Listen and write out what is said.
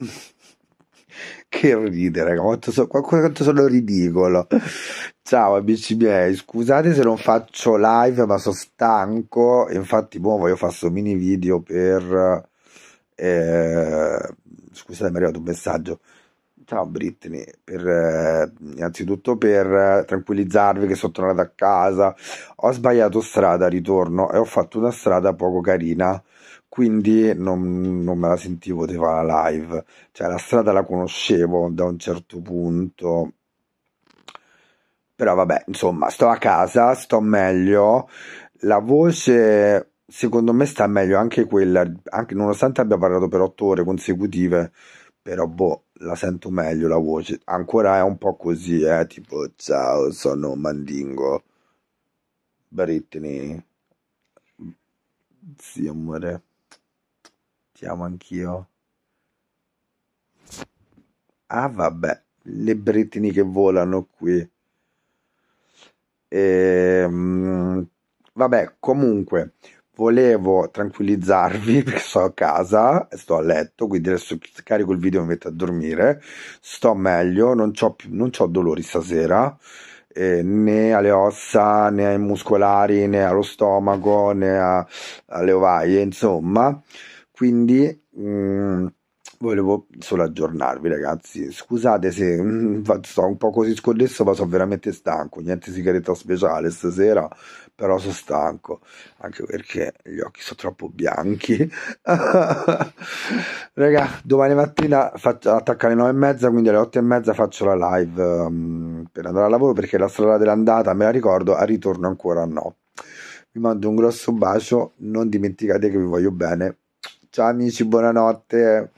Che ridere, quanto, so, quanto sono ridicolo. Ciao amici miei, scusate se non faccio live ma sono stanco, infatti boh, voglio fare questo mini video per... Eh, scusate mi è arrivato un messaggio Ciao Britney, per, eh, innanzitutto per eh, tranquillizzarvi che sono tornata a casa, ho sbagliato strada, ritorno e ho fatto una strada poco carina, quindi non, non me la sentivo di fare la live, cioè la strada la conoscevo da un certo punto, però vabbè, insomma, sto a casa, sto meglio, la voce secondo me sta meglio anche quella, anche, nonostante abbia parlato per otto ore consecutive, però boh la sento meglio la voce. Ancora è un po' così, eh, tipo ciao, sono Mandingo. Britney. Sì, amore. Ti amo anch'io. Ah, vabbè, le Britney che volano qui. E, ehm, vabbè, comunque volevo tranquillizzarvi perché sto a casa, e sto a letto, quindi adesso carico il video e mi metto a dormire, sto meglio, non ho dolori stasera, eh, né alle ossa, né ai muscolari, né allo stomaco, né a, alle ovaie, insomma, quindi... Mh, mm, volevo solo aggiornarvi ragazzi, scusate se mh, mm, sto un po' così sconnesso ma sono veramente stanco, niente sigaretta speciale stasera, però sono stanco, anche perché gli occhi sono troppo bianchi. Raga, domani mattina faccio, attacca alle 9 e mezza, quindi alle 8 e mezza faccio la live um, per andare al lavoro perché la strada dell'andata, me la ricordo, a ritorno ancora no. Vi mando un grosso bacio, non dimenticate che vi voglio bene. Ciao amici, buonanotte.